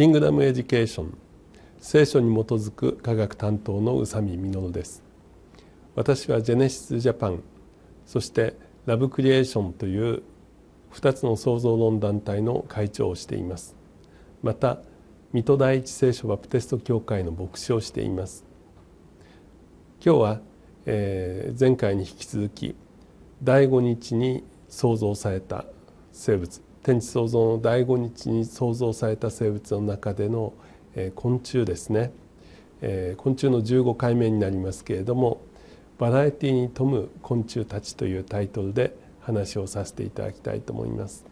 キングダムエデュケーション聖書に基づく科学担当の宇佐美実です私はジェネシスジャパンそしてラブクリエーションという2つの創造論団体の会長をしていますまた水戸第一聖書バプテスト教会の牧師をしています今日は、えー、前回に引き続き第5日に創造された生物天地創造の第五日に創造された生物の中での、え昆虫ですね、え昆虫の15回目になりますけれども「バラエティに富む昆虫たち」というタイトルで話をさせていただきたいと思います。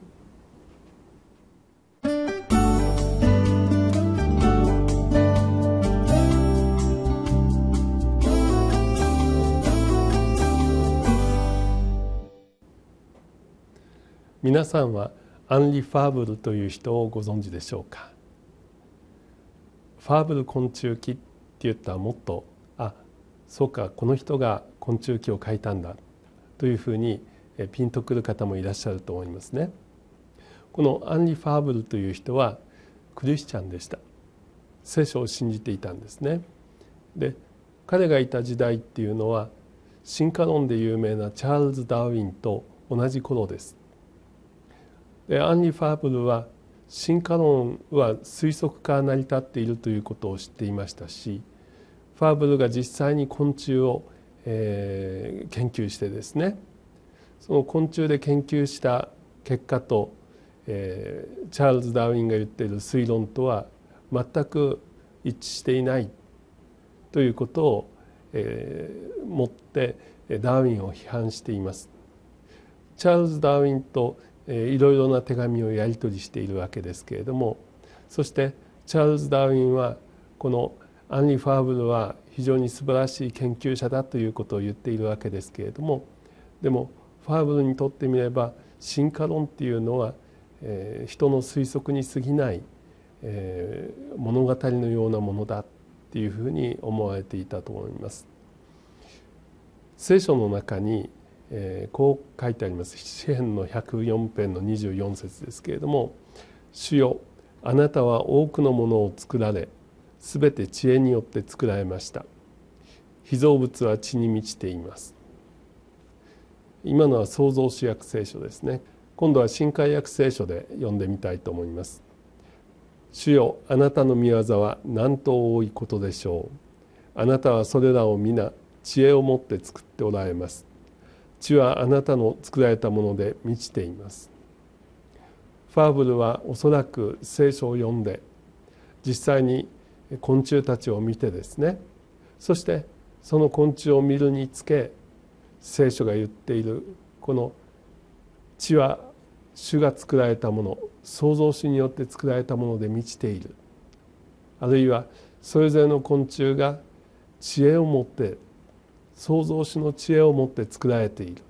皆さんは「アンリ・ファーブルという人をご存知でしょうかファーブル昆虫記って言ったらもっとあそうかこの人が昆虫記を書いたんだというふうにピンとくる方もいらっしゃると思いますね。このアンリ・ファーブルという人はクリスチャンでした聖書を信じていたんですね。で彼がいた時代っていうのは進化論で有名なチャールズ・ダーウィンと同じ頃です。でアンリ・ファーブルは進化論は推測から成り立っているということを知っていましたしファーブルが実際に昆虫を、えー、研究してですねその昆虫で研究した結果と、えー、チャールズ・ダーウィンが言っている推論とは全く一致していないということを、えー、持ってダーウィンを批判しています。チャールズ・ダーウィンといろいろな手紙をやり取りしているわけですけれどもそしてチャールズ・ダーウィンはこのアンリ・ファーブルは非常に素晴らしい研究者だということを言っているわけですけれどもでもファーブルにとってみれば進化論っていうのは、えー、人の推測に過ぎない、えー、物語のようなものだっていうふうに思われていたと思います。聖書の中にえー、こう書いてあります詩編の104編の24節ですけれども「主よあなたは多くのものを作られすべて知恵によって作られました」「被造物は血に満ちています」今のは創造主役聖書ですね今度は新海約聖書で読んでみたいと思います「主よあなたの御業は何と多いことでしょう」「あなたはそれらを皆知恵を持って作っておられます」地はあなたの作られたもので満ちていますファーブルはおそらく聖書を読んで実際に昆虫たちを見てですねそしてその昆虫を見るにつけ聖書が言っているこの地は主が作られたもの創造主によって作られたもので満ちているあるいはそれぞれの昆虫が知恵を持って創造主の知恵を持って作られている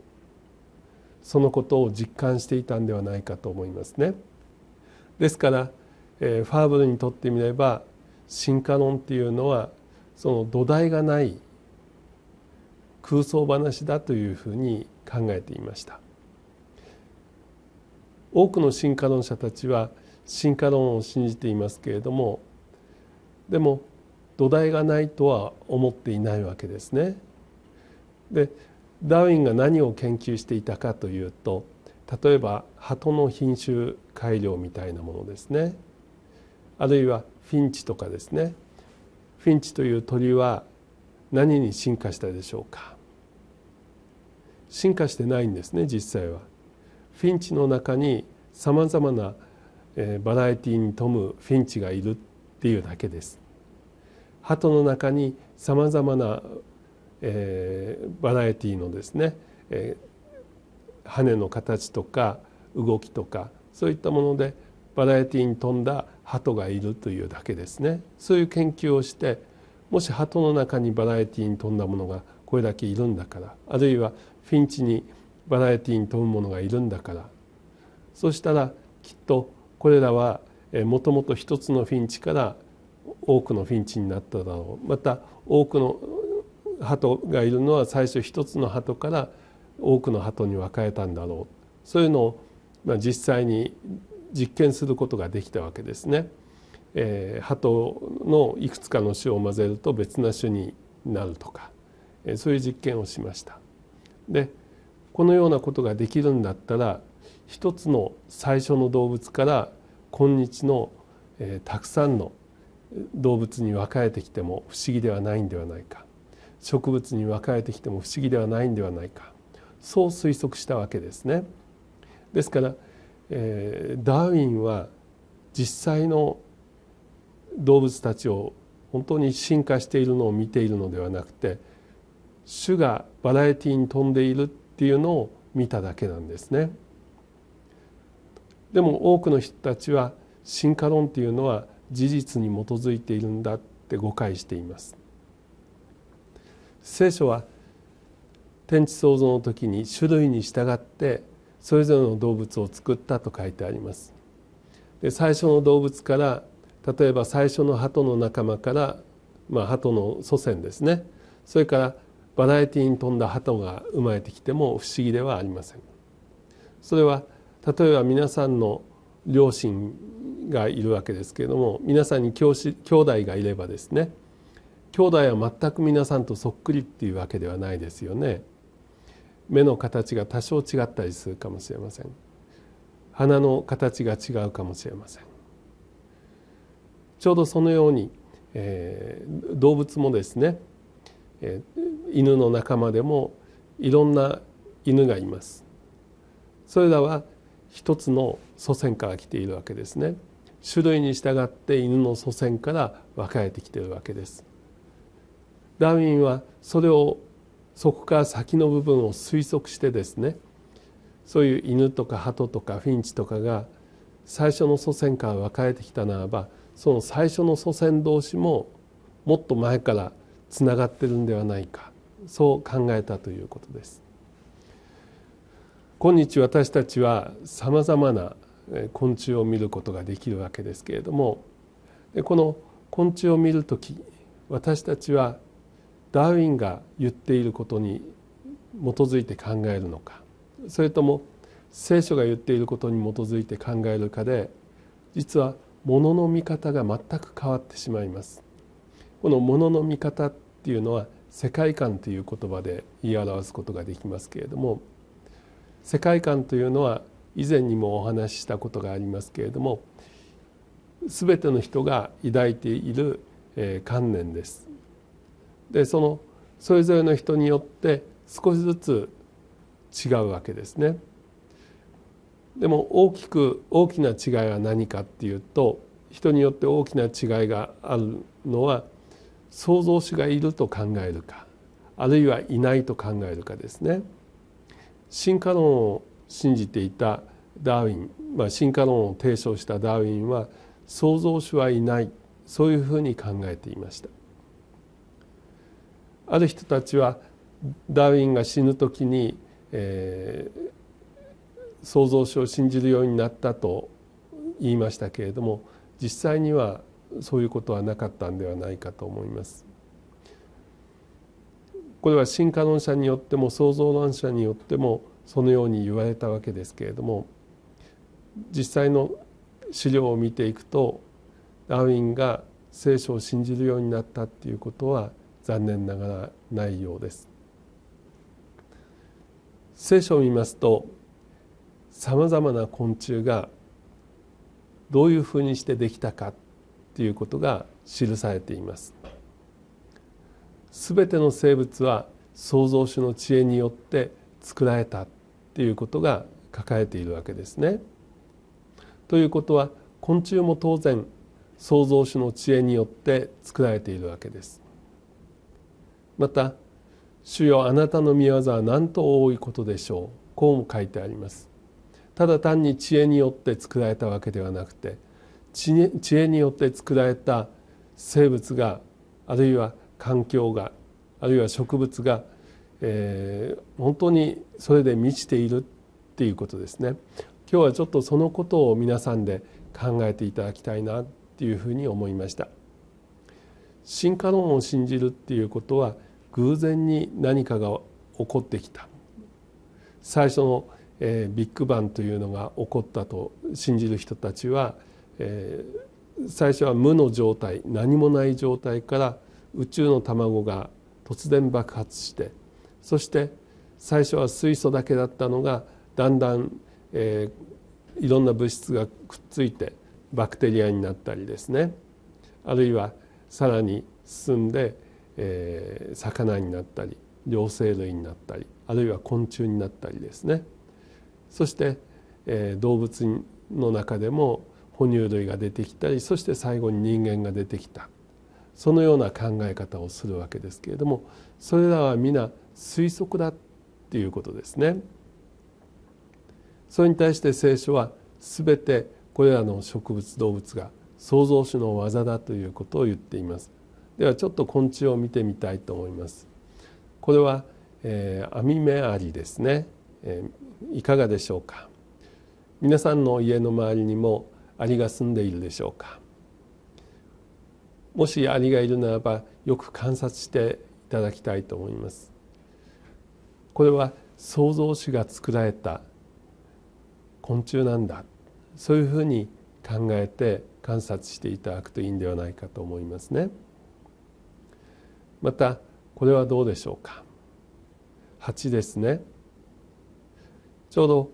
そのことを実感していたんではないかと思いますね。ですから、えー、ファーブルにとってみれば進化論っていうのはその土台がない空想話だというふうに考えていました多くの進化論者たちは進化論を信じていますけれどもでも土台がないとは思っていないわけですね。でダーウィンが何を研究していたかというと例えば鳩の品種改良みたいなものですねあるいはフィンチとかですねフィンチという鳥は何に進化したでしょうか進化してないんですね実際は。フィンチの中にさまざまなバラエティに富むフィンチがいるっていうだけです。鳩の中にさまざまなえー、バラエティーのですね、えー、羽の形とか動きとかそういったものでバラエティに富んだ鳩がいるというだけですねそういう研究をしてもし鳩の中にバラエティーに富んだものがこれだけいるんだからあるいはフィンチにバラエティーに富むものがいるんだからそしたらきっとこれらはもともと一つのフィンチから多くのフィンチになっただろうまた多くの鳩がいるのは最初一つの鳩から多くの鳩に分かれたんだろうそういうのを、まあ、実際に実験することができたわけですね。えー、鳩のいくつかの種を混ぜると別な種になるとか、えー、そういう実験をしました。でこのようなことができるんだったら一つの最初の動物から今日の、えー、たくさんの動物に分かれてきても不思議ではないんではないか植物に分かれてきても不思議ではないんではないかそう推測したわけですね。ですから、えー、ダーウィンは実際の動物たちを本当に進化しているのを見ているのではなくて種がバラエティに飛んでいるっていうのを見ただけなんですね。でも多くの人たちは進化論っていうのは事実に基づいているんだって誤解しています。聖書は天地創造の時に種類に従ってそれぞれの動物を作ったと書いてありますで最初の動物から例えば最初の鳩の仲間から、まあ、鳩の祖先ですねそれからバラエティに富んだ鳩が生まれてきても不思議ではありませんそれは例えば皆さんの両親がいるわけですけれども皆さんに教師兄弟がいればですね兄弟は全く皆さんとそっくりっていうわけではないですよね目の形が多少違ったりするかもしれません鼻の形が違うかもしれませんちょうどそのように、えー、動物もですね、えー、犬の仲間でもいろんな犬がいますそれらは一つの祖先から来ているわけですね種類に従って犬の祖先から分かれてきているわけですダーウィンはそれをそこから先の部分を推測してですねそういう犬とか鳩とかフィンチとかが最初の祖先から分かれてきたならばその最初の祖先同士ももっと前からつながってるんではないかそう考えたということです。今日私たちはさまざまな昆虫を見ることができるわけですけれどもこの昆虫を見る時私たちはダーウィンが言っていることに基づいて考えるのかそれとも聖書が言っていることに基づいて考えるかで実は物の見方が全く変わってしまいますこの物の見方っていうのは世界観という言葉で言い表すことができますけれども世界観というのは以前にもお話ししたことがありますけれども全ての人が抱いている観念ですでそのそれぞれの人によって少しずつ違うわけですね。でも大きく大きな違いは何かっていうと人によって大きな違いがあるのは創造主がいると考えるかあるいはいないと考えるかですね。進化論を信じていたダーウィン、まあ、進化論を提唱したダーウィンは創造主はいないそういうふうに考えていました。ある人たちはダーウィンが死ぬ時に、えー、創造主を信じるようになったと言いましたけれども実際にはそういうことはなかったんではないかと思います。これは進化論者によっても創造論者によってもそのように言われたわけですけれども実際の資料を見ていくとダーウィンが聖書を信じるようになったっていうことは残念ながらないようです聖書を見ますとさまざまな昆虫がどういうふうにしてできたかっていうことが記されていますすべての生物は創造主の知恵によって作られたっていうことが書かれているわけですね。ということは昆虫も当然創造主の知恵によって作られているわけです。また「主よあなたの御業は何と多いことでしょう」こうも書いてありますただ単に知恵によって作られたわけではなくて知恵によって作られた生物があるいは環境があるいは植物が、えー、本当にそれで満ちているっていうことですね今日はちょっとそのことを皆さんで考えていただきたいなっていうふうに思いました進化論を信じるっていうことは偶然に何かが起こってきた最初の、えー、ビッグバンというのが起こったと信じる人たちは、えー、最初は無の状態何もない状態から宇宙の卵が突然爆発してそして最初は水素だけだったのがだんだん、えー、いろんな物質がくっついてバクテリアになったりですねあるいはさらに進んでえー、魚になったり両生類になったりあるいは昆虫になったりですねそして、えー、動物の中でも哺乳類が出てきたりそして最後に人間が出てきたそのような考え方をするわけですけれどもそれらは皆推測だっていうことですね。それに対して聖書は全てこれらの植物動物が創造主の技だということを言っています。ではちょっと昆虫を見てみたいと思いますこれは、えー、アミメアリですね、えー、いかがでしょうか皆さんの家の周りにもアリが住んでいるでしょうかもしアリがいるならばよく観察していただきたいと思いますこれは創造主が作られた昆虫なんだそういうふうに考えて観察していただくといいんではないかと思いますね。またこれはどうでしょうか蜂ですねちょうど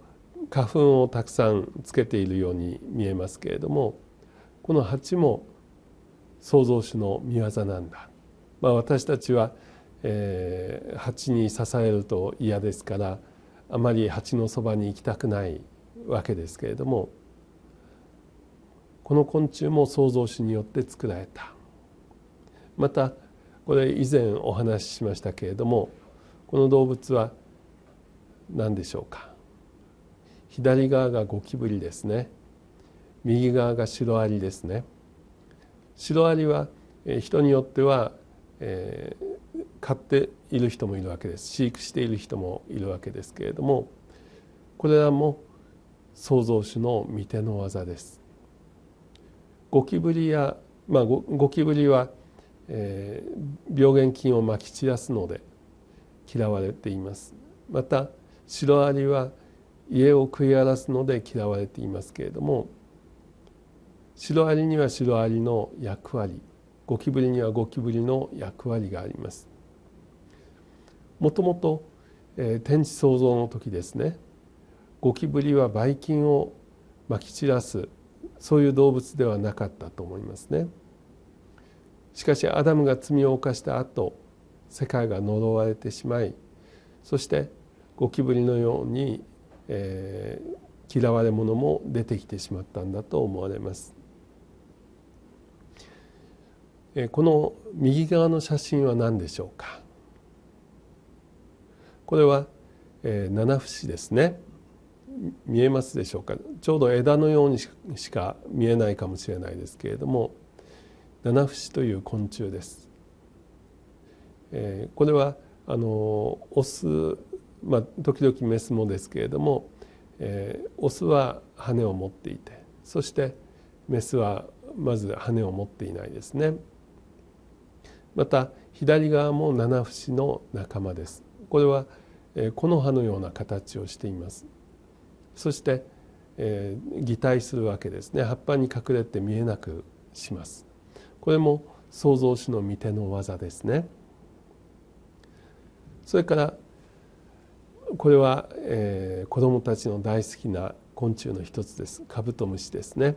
花粉をたくさんつけているように見えますけれどもこの蜂も創造主の見業なんだ、まあ、私たちは、えー、蜂に刺されると嫌ですからあまり蜂のそばに行きたくないわけですけれどもこの昆虫も創造主によって作られたまたこれ以前お話ししましたけれどもこの動物は何でしょうか左側がゴキブリですね右側がシロアリですねシロアリは人によっては、え飼っている人もいるわけです飼育している人もいるわけですけれどもこれらも創造主の御手の技ですゴキブリや、まあ、ゴキブリはえー、病原菌をまき散らすので嫌われていますまたシロアリは家を食い荒らすので嫌われていますけれどもシロアリにはシロアリの役割ゴキブリにはゴキブリの役割がありますもともと、えー、天地創造の時ですねゴキブリはばい菌をまき散らすそういう動物ではなかったと思いますね。しかしアダムが罪を犯した後世界が呪われてしまいそしてゴキブリのように、えー、嫌われ者も出てきてしまったんだと思われます。えー、この右側の写真は何でしょうかこれは、えー、七節ですね見えますでしょうかちょうど枝のようにしか見えないかもしれないですけれどもナナフシという昆虫です、えー、これはあのオス、まあ、時々メスもですけれども、えー、オスは羽を持っていてそしてメスはまず羽を持っていないですねまた左側もナナフシの仲間ですこれは、えー、木の葉のような形をしていますそして、えー、擬態するわけですね葉っぱに隠れて見えなくしますこれも創造主の御手の技ですねそれからこれは、えー、子どもたちの大好きな昆虫の一つですカブトムシですね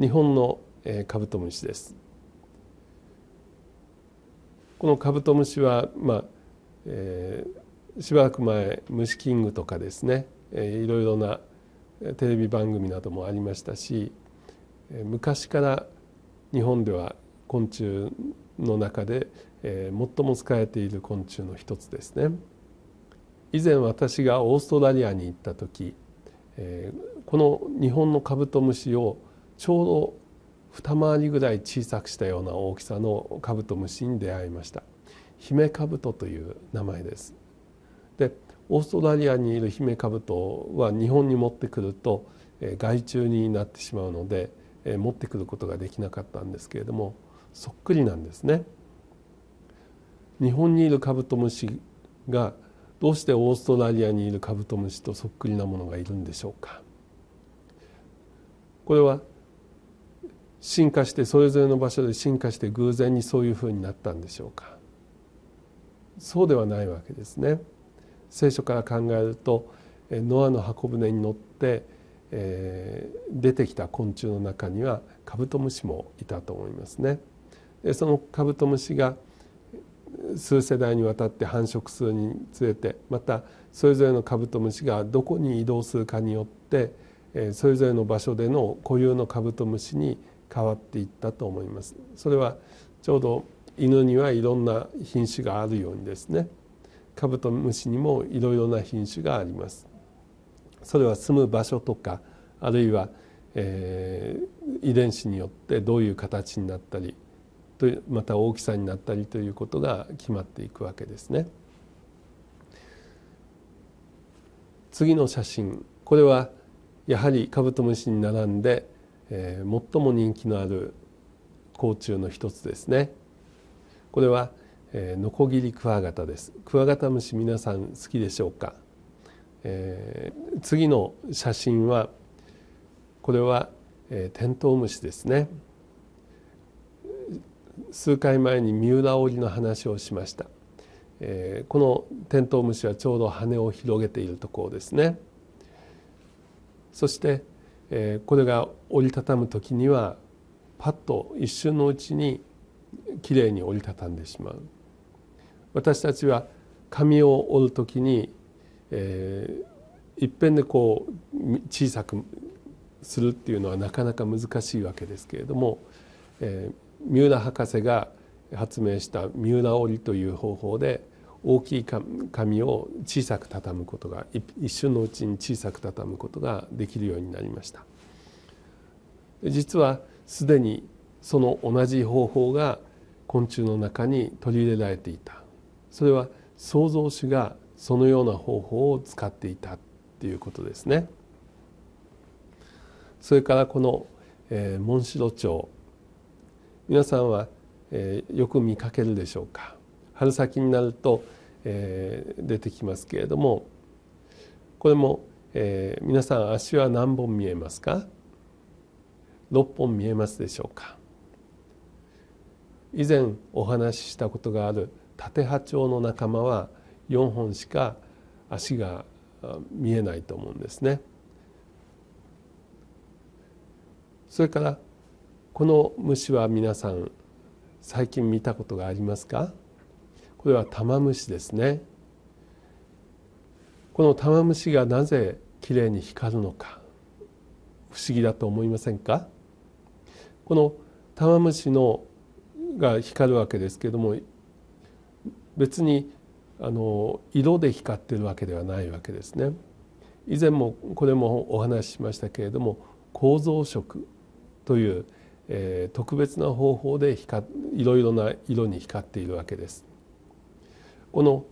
日本の、えー、カブトムシですこのカブトムシは、まあえー、しばらく前「虫キング」とかですね、えー、いろいろなテレビ番組などもありましたし昔から日本では昆虫の中で、え最も使えている昆虫の一つですね。以前私がオーストラリアに行った時、えこの日本のカブトムシをちょうど二回りぐらい小さくしたような大きさのカブトムシに出会いました。ヒメカブトという名前です。でオーストラリアにいるヒメカブトは日本に持ってくると害虫になってしまうので持ってくることができなかったんですけれどもそっくりなんですね。日本にいるカブトムシがどうしてオーストラリアにいるカブトムシとそっくりなものがいるんでしょうかこれは進化してそれぞれの場所で進化して偶然にそういうふうになったんでしょうかそうではないわけですね。聖書から考えるとノアの箱舟に乗ってえー、出てきた昆虫の中にはカブトムシもいたと思いますね。そのカブトムシが数世代にわたって繁殖するにつれてまたそれぞれのカブトムシがどこに移動するかによってそれぞれの場所での固有のカブトムシに変わっていったと思います。それはちょうど犬にはいろんな品種があるようにですねカブトムシにもいろいろな品種があります。それは住む場所とかあるいは、えー、遺伝子によってどういう形になったりとまた大きさになったりということが決まっていくわけですね。次の写真これはやはりカブトムシに並んで、えー、最も人気のある甲虫の一つですね。これは、えー、ノコギリクワガタです。クワガタムシ皆さん好きでしょうかえー、次の写真はこれは、えー、テントウムシですね数回前に三浦織の話をしました、えー、このテントウムシはちょうど羽を広げているところですねそして、えー、これが折りたたむ時にはパッと一瞬のうちにきれいに折りたたんでしまう私たちは紙を折る時にえー、いっぺんでこう小さくするっていうのはなかなか難しいわけですけれども、えー、三浦博士が発明した三浦織という方法で大きい紙を小さく畳むことが一瞬のうちに小さく畳むことができるようになりました実はすでにその同じ方法が昆虫の中に取り入れられていたそれは創造主がそのような方法を使っていたっていうことですね。それからこの、えー、モンシロチョウ皆さんは、えー、よく見かけるでしょうか春先になると、えー、出てきますけれどもこれも、えー、皆さん足は何本見えますか6本見えますでしょうか以前お話ししたことがあるタテハチョウの仲間は4本しか足が見えないと思うんですね。それからこの虫は皆さん最近見たことがありますかこれはタマムシですね。このタマムシがなぜきれいに光るのか不思議だと思いませんかこのタマムシのが光るわけですけれども別にあの色で光ってるわけではないわけですね。以前もこれもお話ししましたけれども構造色という、えー、特別な方法で光いろいろな色に光っているわけです。この、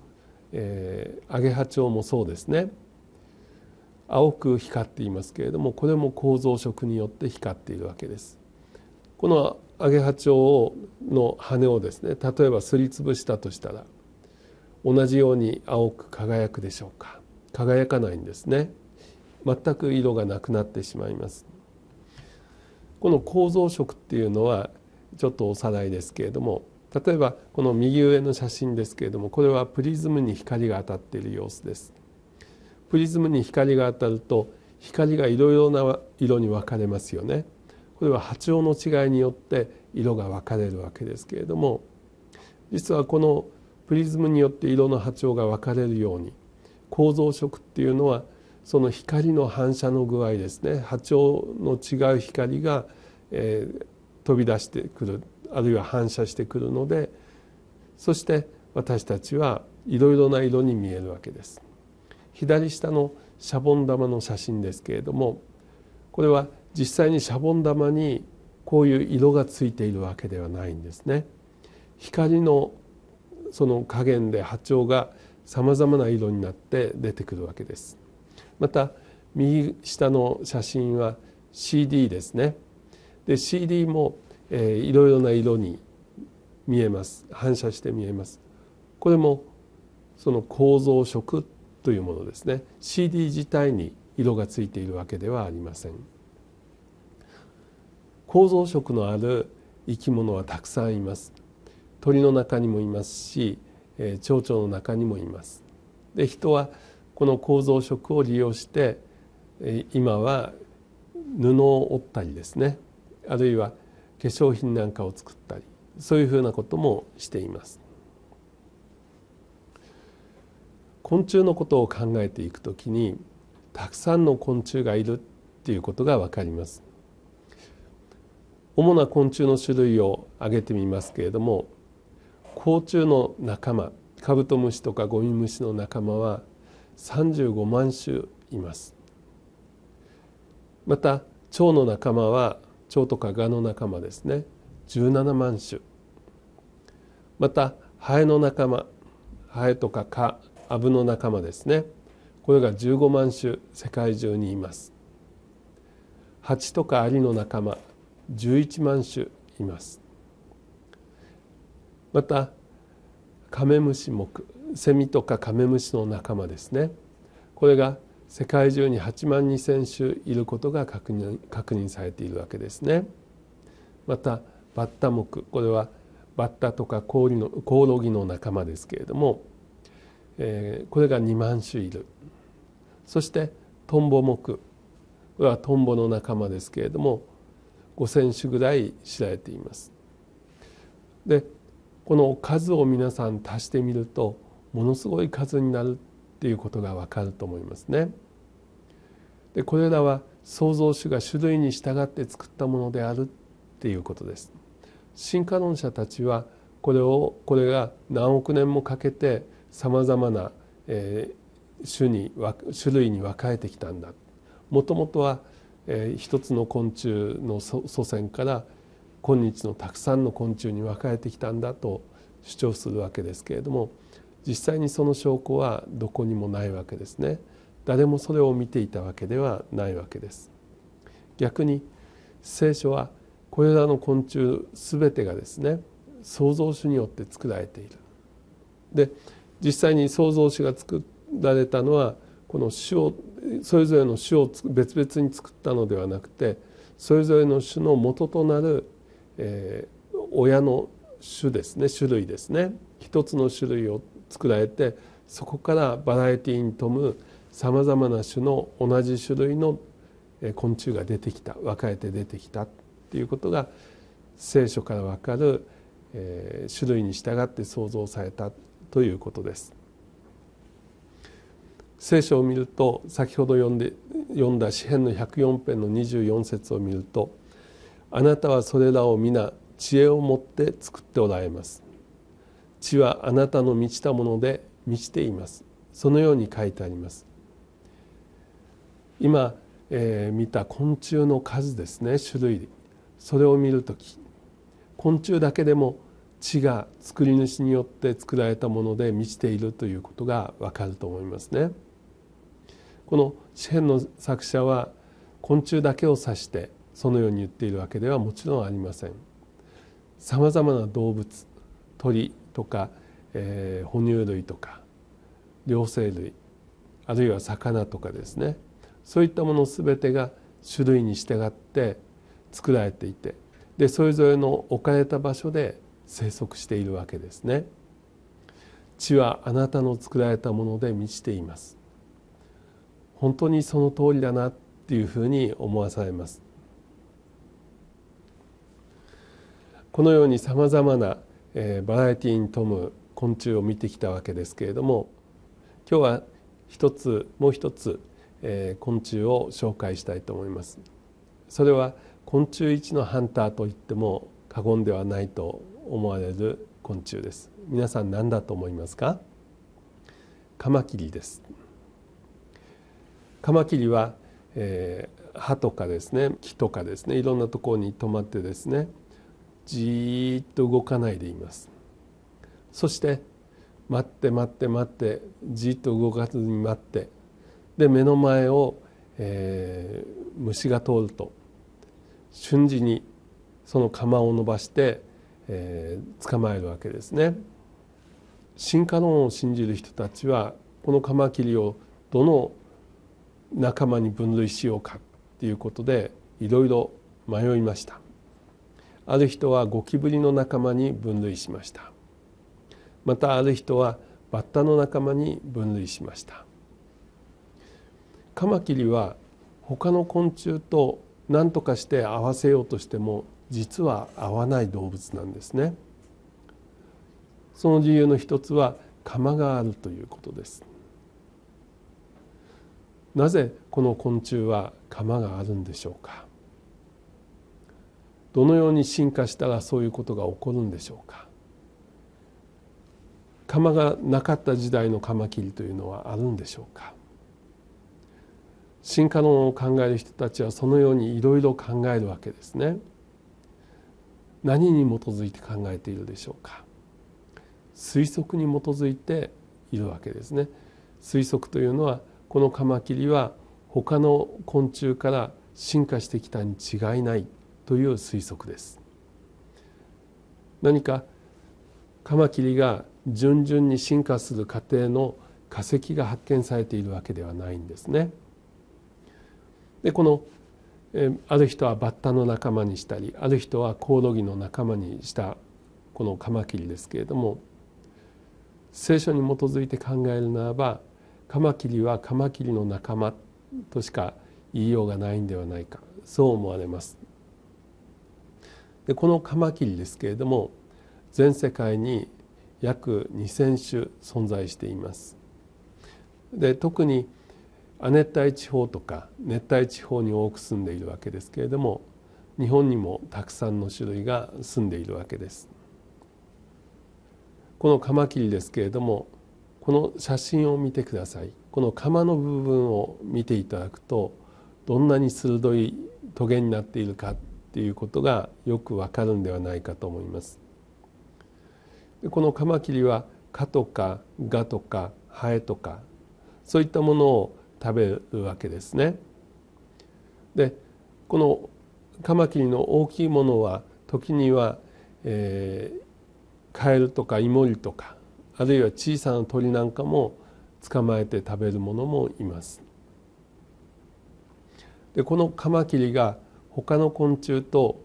えー、アゲハチョウもそうですね青く光っていますけれどもこれも構造色によって光っているわけです。このアゲハチョウの羽をですね例えばすりつぶしたとしたら同じように青く輝くでしょうか輝かないんですね全く色がなくなってしまいますこの構造色っていうのはちょっとおさらいですけれども例えばこの右上の写真ですけれどもこれはプリズムに光が当たっている様子ですプリズムに光が当たると光がいろいろな色に分かれますよねこれは波長の違いによって色が分かれるわけですけれども実はこのプリズムによって色の波長が分かれるように構造色っていうのはその光の反射の具合ですね波長の違う光が、えー、飛び出してくるあるいは反射してくるのでそして私たちはいろいろな色に見えるわけです。左下のシャボン玉の写真ですけれどもこれは実際にシャボン玉にこういう色がついているわけではないんですね。光のその加減で波長がさまざまな色になって出てくるわけです。また右下の写真は CD ですね。で CD も、えー、いろいろな色に見えます反射して見えます。これもその構造色というものですね CD 自体に色がついているわけではありません構造色のある生き物はたくさんいます鳥の中にもいますし、えー、蝶々の中にもいます。で人はこの構造色を利用して、えー、今は布を織ったりですねあるいは化粧品なんかを作ったりそういうふうなこともしています。昆虫のことを考えていくときにたくさんの昆虫がいるっていうことが分かります主な昆虫の種類を挙げてみますけれども甲虫の仲間カブトムシとかゴミムシの仲間は35万種いますまた蝶の仲間は蝶とかガの仲間ですね17万種またハエの仲間ハエとか蚊アブの仲間ですねこれが15万種世界中にいます蜂とかアリの仲間11万種いますまたカメムシ目セミとかカメムシの仲間ですねこれが世界中に8万2,000種いることが確認確認されているわけですね。またバッタ目これはバッタとかコオのコオロギの仲間ですけれども、えー、これが2万種いるそしてトンボ目これはトンボの仲間ですけれども5,000種ぐらい知られています。でこの数を皆さん足してみるとものすごい数になるっていうことがわかると思いますね。でこれらは創造主が種類に従って作ったものであるっていうことです。進化論者たちはこれをこれが何億年もかけてさまざまな、えー、種に種類に分かれてきたんだもともとは、えー、一つの昆虫の祖先から今日のたくさんの昆虫に分かれてきたんだと主張するわけですけれども実際にその証拠はどこにもないわけですね誰もそれを見ていたわけではないわけです逆に聖書はこれらの昆虫全てがですね創造主によって作られているで実際に創造主が作られたのはこの種をそれぞれの種を別々に作ったのではなくてそれぞれの種の元となるえー、親の種ですね種類ですね一つの種類を作られてそこからバラエティに富むさまざまな種の同じ種類の昆虫が出てきた分かれて出てきたっていうことが聖書から分かる、えー、種類に従って創造されたということです。聖書を見ると先ほど読んで読んだ詩篇の104編の24節を見ると「あなたはそれらを皆知恵を持って作っておられます地はあなたの満ちたもので満ちていますそのように書いてあります今、えー、見た昆虫の数ですね種類それを見る時昆虫だけでも地が作り主によって作られたもので満ちているということがわかると思いますね。この詩篇の作者は昆虫だけを指してそのように言っているわけではもちろんありません。さまざまな動物鳥とか、えー、哺乳類とか両生類あるいは魚とかですねそういったものすべてが種類に従って作られていてでそれぞれの置かれた場所で生息しているわけですね。地はあなたの作られたもので満ちています。本当にその通りだなっていうふうに思わされます。このようにさまざまなバラエティに富む昆虫を見てきたわけですけれども今日は一つもう一つ昆虫を紹介したいと思います。それは昆虫一のハンターといっても過言ではないと思われる昆虫です。皆さん何だと思いますかカマキリです。カマキリは、えー、歯とかですね木とかですねいろんなところに止まってですねじっと動かないでいますそして待って待って待ってじっと動かずに待ってで目の前を、えー、虫が通ると瞬時にその釜を伸ばして、えー、捕まえるわけですね。進化論を信じる人たちはこのカマキリをどの仲間に分類しようかっていうことでいろいろ迷いました。ある人はゴキブリの仲間に分類しましたまたある人はバッタの仲間に分類しましたカマキリは他の昆虫と何とかして合わせようとしても実は合わない動物なんですねその理由の一つは釜があるということですなぜこの昆虫は釜があるんでしょうかどのように進化したらそういうことが起こるんでしょうか釜がなかった時代のカマキリというのはあるんでしょうか進化論を考える人たちはそのようにいろいろ考えるわけですね何に基づいて考えているでしょうか推測に基づいているわけですね推測というのはこのカマキリは他の昆虫から進化してきたに違いないという推測です何かカマキリが順々に進化する過程の化石が発見されているわけではないんですね。でこのある人はバッタの仲間にしたりある人はコオロギの仲間にしたこのカマキリですけれども聖書に基づいて考えるならばカマキリはカマキリの仲間としか言いようがないんではないかそう思われます。でこのカマキリですけれども全世界に約2,000種存在しています。で特に亜熱帯地方とか熱帯地方に多く住んでいるわけですけれども日本にもたくさんの種類が住んでいるわけです。このカマキリですけれどもこの写真を見てくださいこの釜の部分を見ていただくとどんなに鋭いトゲになっているかっていうことがよくわかるんではないかと思います。このカマキリは蚊とか蛾とかハエとかそういったものを食べるわけですね。でこのカマキリの大きいものは時には、えー、カエルとかイモリとかあるいは小さな鳥なんかも捕まえて食べるものもいます。でこのカマキリが他の昆虫と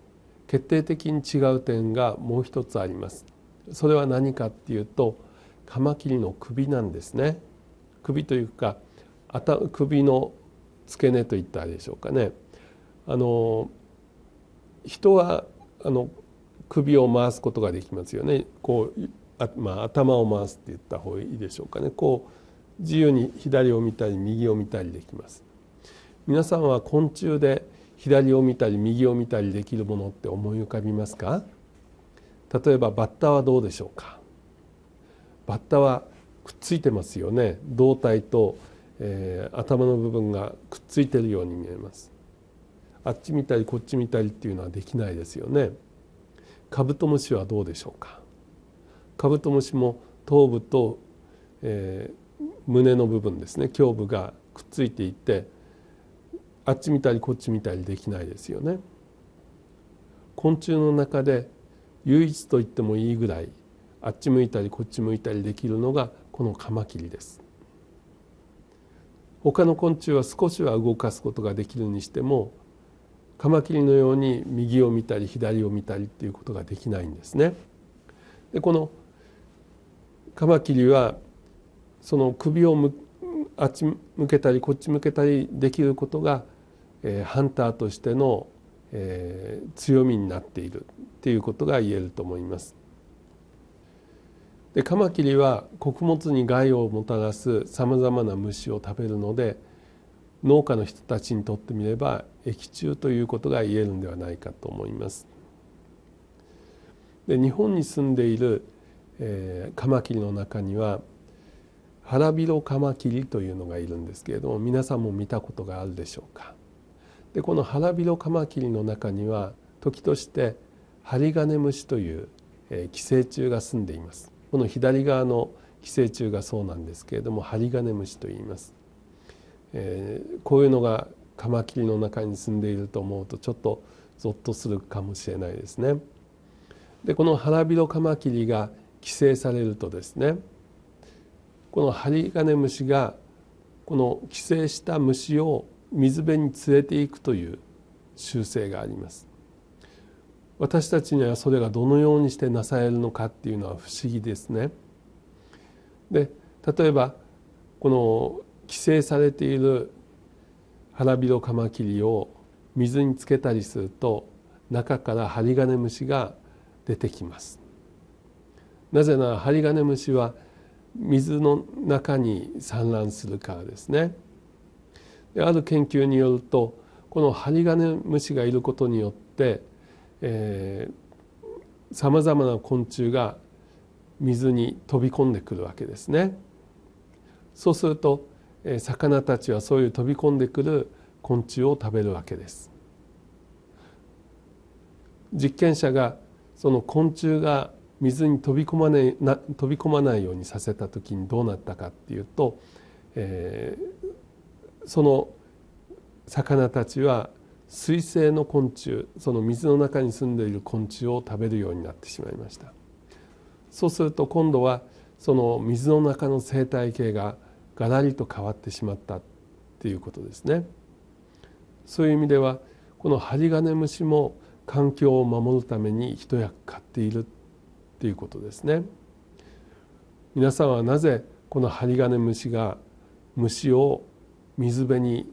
決定的に違う点がもう一つありますそれは何かっていうとカマキリの首なんですね首というか首の付け根といったでしょうかねあの人はあの首を回すことができますよねこうあ、まあ、頭を回すって言った方がいいでしょうかねこう自由に左を見たり右を見たりできます皆さんは昆虫で左を見たり右を見たりできるものって思い浮かびますか例えばバッタはどうでしょうかバッタはくっついてますよね胴体と、えー、頭の部分がくっついてるように見えますあっち見たりこっち見たりっていうのはできないですよねカブトムシはどうでしょうかカブトムシも頭部と、えー、胸の部分ですね胸部がくっついていてあっち見たりこっち見たりできないですよね。昆虫の中で唯一と言ってもいいぐらいあっち向いたりこっち向いたりできるのがこのカマキリです。他の昆虫は少しは動かすことができるにしてもカマキリのように右を見たり左を見たりっていうことができないんですね。でこのカマキリはその首をむあっち向けたりこっち向けたりできることがえハンターとしての、え強みになっているっていうことが言えると思います。でカマキリは穀物に害をもたらすさまざまな虫を食べるので農家の人たちにとってみれば益虫ということが言えるんではないかと思います。で日本に住んでいる、えー、カマキリの中にはハラビロカマキリというのがいるんですけれども皆さんも見たことがあるでしょうか。でこのハラビロカマキリの中には時としてハリガネムシという、えー、寄生虫が住んでいますこの左側の寄生虫がそうなんですけれどもハリガネムシと言います、えー、こういうのがカマキリの中に住んでいると思うとちょっとゾッとするかもしれないですねでこのハラビロカマキリが寄生されるとですねこのハリガネムシがこの寄生した虫を水辺に連れていくという習性があります私たちにはそれがどのようにしてなされるのかっていうのは不思議ですねで例えばこの規制されている腹びろカマキリを水につけたりすると中からハリガネムシが出てきますなぜならハリガネムシは水の中に産卵するからですねある研究によるとこのハリガネムシがいることによってさまざまな昆虫が水に飛び込んでくるわけですね。そうすると魚たちはそういう飛び込んでくる昆虫を食べるわけです。実験者がその昆虫が水に飛び込まない飛び込まないようにさせた時にどうなったかっていうと、えー、その魚たちは水生の昆虫その水の中に住んでいる昆虫を食べるようになってしまいましたそうすると今度はその水の中の生態系ががらりと変わってしまったっていうことですねそういう意味ではこのハリガネムシも環境を守るために一役買っているっていうことですね皆さんはなぜこのハリガネムシが虫を水辺に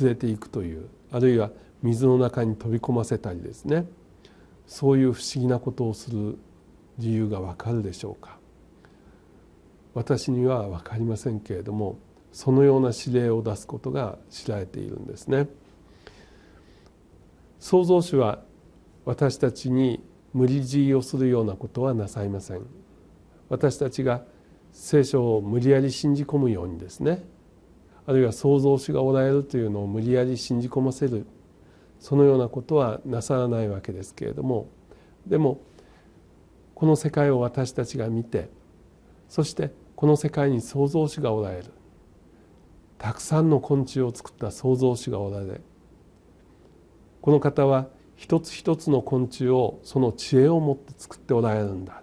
連れていくというあるいは水の中に飛び込ませたりですねそういう不思議なことをする理由がわかるでしょうか私には分かりませんけれどもそのような指令を出すことが知られているんですね。創造主は私たちに無理強いをするようなことはなさいません。私たちが聖書を無理やり信じ込むようにですねあるいは創造主がおられるというのを無理やり信じ込ませるそのようなことはなさらないわけですけれどもでもこの世界を私たちが見てそしてこの世界に創造主がおられるたくさんの昆虫を作った創造主がおられこの方は一つ一つの昆虫をその知恵を持って作っておられるんだ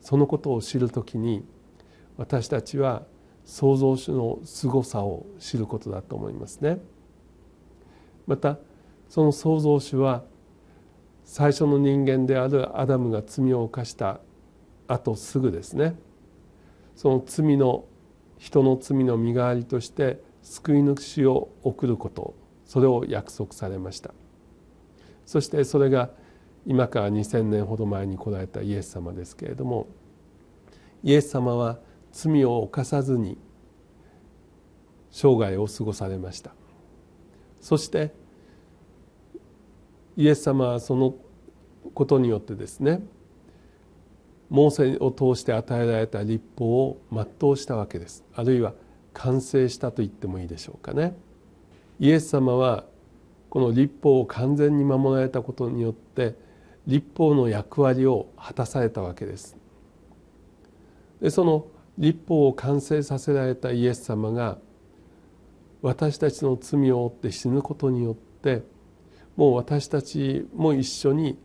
そのことを知るときに私たちは創造主の凄さを知ることだと思いますねまたその創造主は最初の人間であるアダムが罪を犯したあとすぐですねその罪の人の罪の身代わりとして救い主を送ることそれを約束されましたそしてそれが今から2,000年ほど前に来られたイエス様ですけれどもイエス様は罪を犯さずに生涯を過ごされましたそしてイエス様はそのことによってですねモーセを通して与えられた立法を全うしたわけですあるいは完成したと言ってもいいでしょうかねイエス様はこの立法を完全に守られたことによって立法の役割を果たされたわけですでその立法を完成させられたイエス様が私たちの罪を負って死ぬことによってもう私たちも一緒に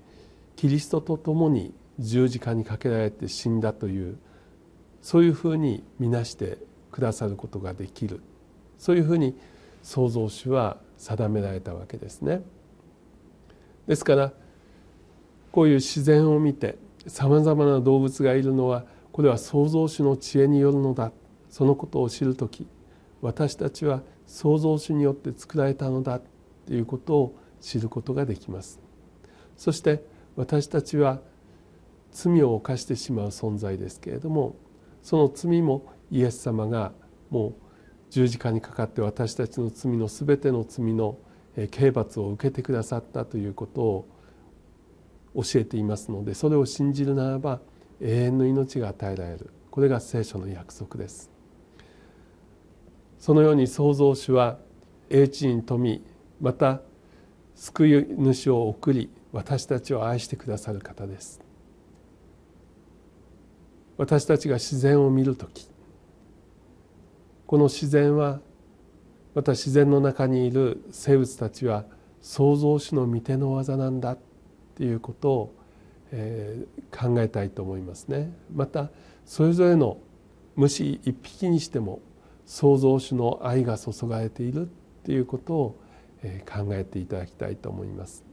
キリストと共に十字架にかけられて死んだというそういうふうに見なしてくださることができるそういうふうに創造主は定められたわけですね。ですからこういう自然を見てさまざまな動物がいるのはこれは創造主の知恵によるのだそのことを知る時私たちは創造主によって作られたのだということを知ることができますそして私たちは罪を犯してしまう存在ですけれどもその罪もイエス様がもう十字架にかかって私たちの罪の全ての罪の刑罰を受けてくださったということを教えていますのでそれを信じるならば永遠の命が与えられるこれが聖書の約束ですそのように創造主は英知に富みまた救い主を送り私たちを愛してくださる方です私たちが自然を見る時この自然はまた自然の中にいる生物たちは創造主の御手の技なんだっていうことをえー、考えたいと思いますねまたそれぞれの虫一匹にしても創造主の愛が注がれているっていうことを考えていただきたいと思います。